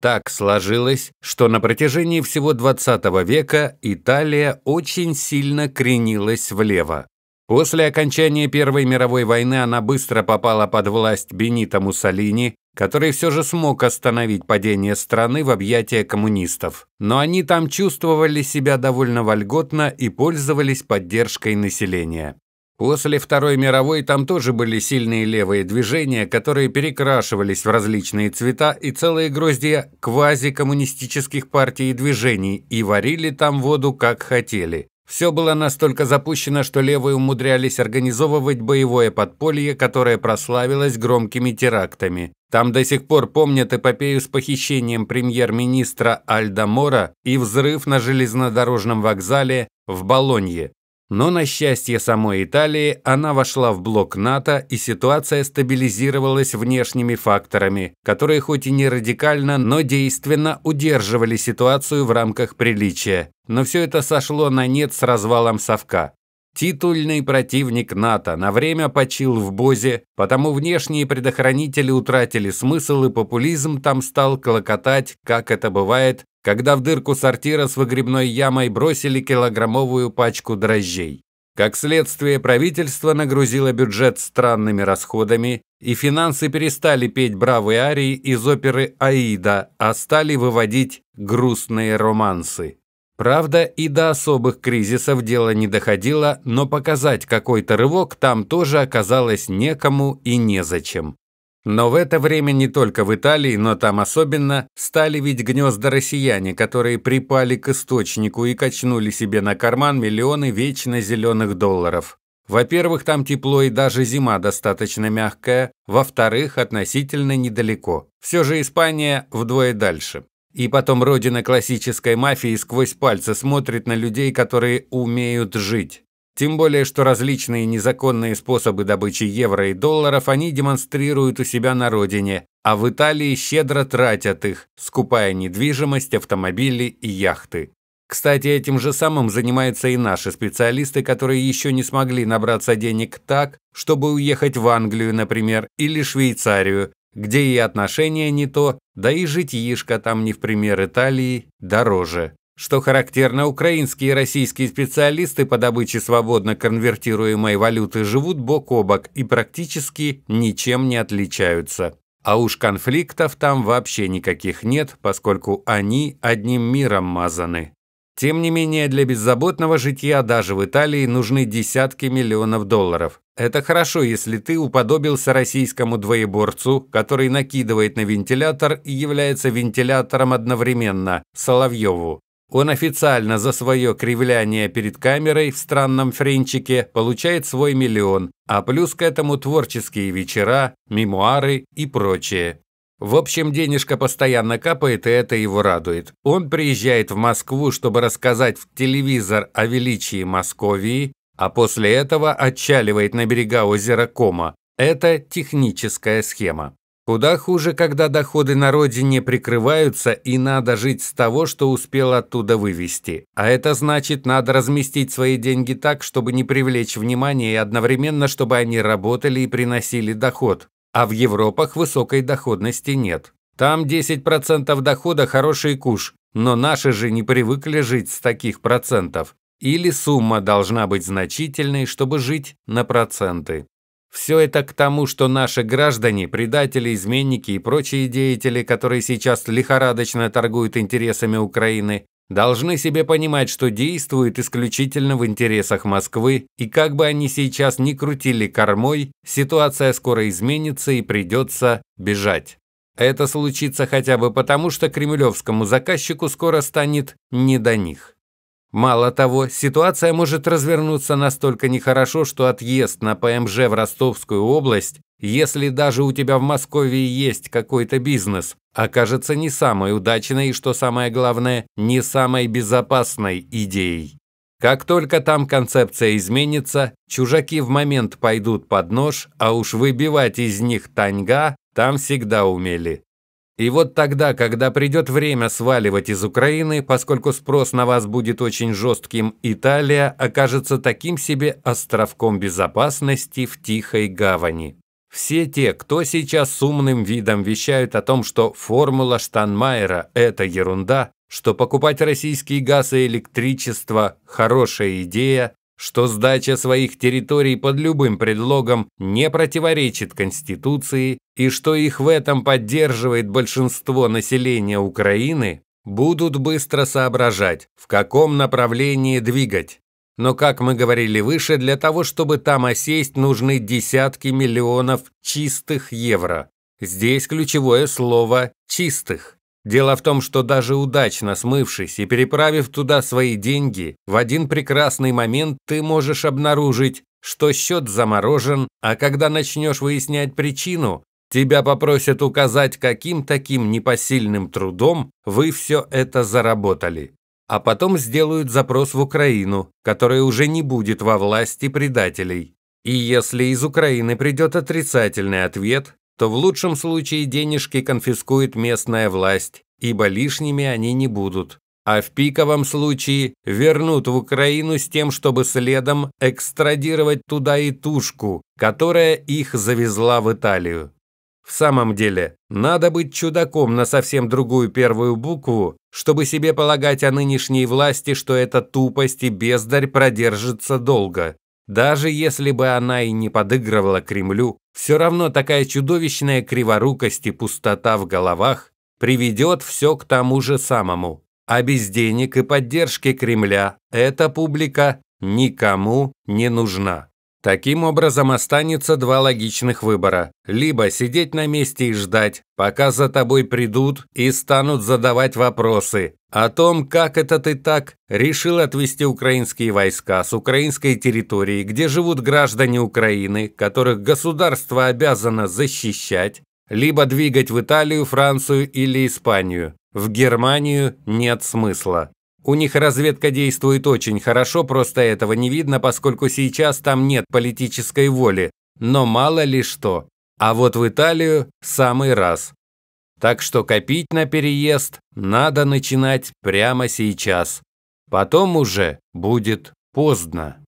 Так сложилось, что на протяжении всего XX века Италия очень сильно кренилась влево. После окончания Первой мировой войны она быстро попала под власть Бенито Муссолини, который все же смог остановить падение страны в объятия коммунистов. Но они там чувствовали себя довольно вольготно и пользовались поддержкой населения. После Второй мировой там тоже были сильные левые движения, которые перекрашивались в различные цвета и целые гроздья квазикоммунистических партий и движений, и варили там воду как хотели. Все было настолько запущено, что левые умудрялись организовывать боевое подполье, которое прославилось громкими терактами. Там до сих пор помнят эпопею с похищением премьер-министра Альда Мора и взрыв на железнодорожном вокзале в Болонье. Но на счастье самой Италии она вошла в блок НАТО, и ситуация стабилизировалась внешними факторами, которые хоть и не радикально, но действенно удерживали ситуацию в рамках приличия. Но все это сошло на нет с развалом совка. Титульный противник НАТО на время почил в Бозе, потому внешние предохранители утратили смысл и популизм там стал клокотать, как это бывает, когда в дырку сортира с выгребной ямой бросили килограммовую пачку дрожжей. Как следствие, правительство нагрузило бюджет странными расходами, и финансы перестали петь бравые арии из оперы «Аида», а стали выводить грустные романсы. Правда, и до особых кризисов дело не доходило, но показать какой-то рывок там тоже оказалось некому и незачем. Но в это время не только в Италии, но там особенно, стали ведь гнезда россияне, которые припали к источнику и качнули себе на карман миллионы вечно зеленых долларов. Во-первых, там тепло и даже зима достаточно мягкая, во-вторых, относительно недалеко. Все же Испания вдвое дальше. И потом родина классической мафии сквозь пальцы смотрит на людей, которые умеют жить. Тем более, что различные незаконные способы добычи евро и долларов они демонстрируют у себя на родине, а в Италии щедро тратят их, скупая недвижимость, автомобили и яхты. Кстати, этим же самым занимаются и наши специалисты, которые еще не смогли набраться денег так, чтобы уехать в Англию, например, или Швейцарию, где и отношения не то, да и житьишко там не в пример Италии дороже. Что характерно, украинские и российские специалисты по добыче свободно конвертируемой валюты живут бок о бок и практически ничем не отличаются. А уж конфликтов там вообще никаких нет, поскольку они одним миром мазаны. Тем не менее, для беззаботного житья даже в Италии нужны десятки миллионов долларов. Это хорошо, если ты уподобился российскому двоеборцу, который накидывает на вентилятор и является вентилятором одновременно, Соловьеву. Он официально за свое кривляние перед камерой в странном френчике получает свой миллион, а плюс к этому творческие вечера, мемуары и прочее. В общем, денежка постоянно капает, и это его радует. Он приезжает в Москву, чтобы рассказать в телевизор о величии Московии, а после этого отчаливает на берега озера Кома. Это техническая схема. Куда хуже, когда доходы на родине прикрываются и надо жить с того, что успел оттуда вывести. А это значит, надо разместить свои деньги так, чтобы не привлечь внимание и одновременно, чтобы они работали и приносили доход. А в Европах высокой доходности нет. Там 10% дохода хороший куш, но наши же не привыкли жить с таких процентов. Или сумма должна быть значительной, чтобы жить на проценты. Все это к тому, что наши граждане, предатели, изменники и прочие деятели, которые сейчас лихорадочно торгуют интересами Украины, должны себе понимать, что действуют исключительно в интересах Москвы, и как бы они сейчас ни крутили кормой, ситуация скоро изменится и придется бежать. Это случится хотя бы потому, что кремлевскому заказчику скоро станет не до них. Мало того, ситуация может развернуться настолько нехорошо, что отъезд на ПМЖ в Ростовскую область, если даже у тебя в Москве есть какой-то бизнес, окажется не самой удачной и, что самое главное, не самой безопасной идеей. Как только там концепция изменится, чужаки в момент пойдут под нож, а уж выбивать из них таньга там всегда умели. И вот тогда, когда придет время сваливать из Украины, поскольку спрос на вас будет очень жестким, Италия окажется таким себе островком безопасности в тихой гавани. Все те, кто сейчас с умным видом вещают о том, что формула Штанмайера – это ерунда, что покупать российский газ и электричество – хорошая идея, что сдача своих территорий под любым предлогом не противоречит Конституции и что их в этом поддерживает большинство населения Украины, будут быстро соображать, в каком направлении двигать. Но, как мы говорили выше, для того, чтобы там осесть, нужны десятки миллионов чистых евро. Здесь ключевое слово «чистых». Дело в том, что даже удачно смывшись и переправив туда свои деньги, в один прекрасный момент ты можешь обнаружить, что счет заморожен, а когда начнешь выяснять причину, тебя попросят указать, каким таким непосильным трудом вы все это заработали. А потом сделают запрос в Украину, которая уже не будет во власти предателей. И если из Украины придет отрицательный ответ, то в лучшем случае денежки конфискует местная власть, ибо лишними они не будут. А в пиковом случае вернут в Украину с тем, чтобы следом экстрадировать туда и тушку, которая их завезла в Италию. В самом деле, надо быть чудаком на совсем другую первую букву, чтобы себе полагать о нынешней власти, что эта тупость и бездарь продержится долго. Даже если бы она и не подыгрывала Кремлю, все равно такая чудовищная криворукость и пустота в головах приведет все к тому же самому. А без денег и поддержки Кремля эта публика никому не нужна. Таким образом останется два логичных выбора. Либо сидеть на месте и ждать, пока за тобой придут и станут задавать вопросы о том, как это ты так решил отвести украинские войска с украинской территории, где живут граждане Украины, которых государство обязано защищать, либо двигать в Италию, Францию или Испанию. В Германию нет смысла. У них разведка действует очень хорошо, просто этого не видно, поскольку сейчас там нет политической воли. Но мало ли что. А вот в Италию самый раз. Так что копить на переезд надо начинать прямо сейчас. Потом уже будет поздно.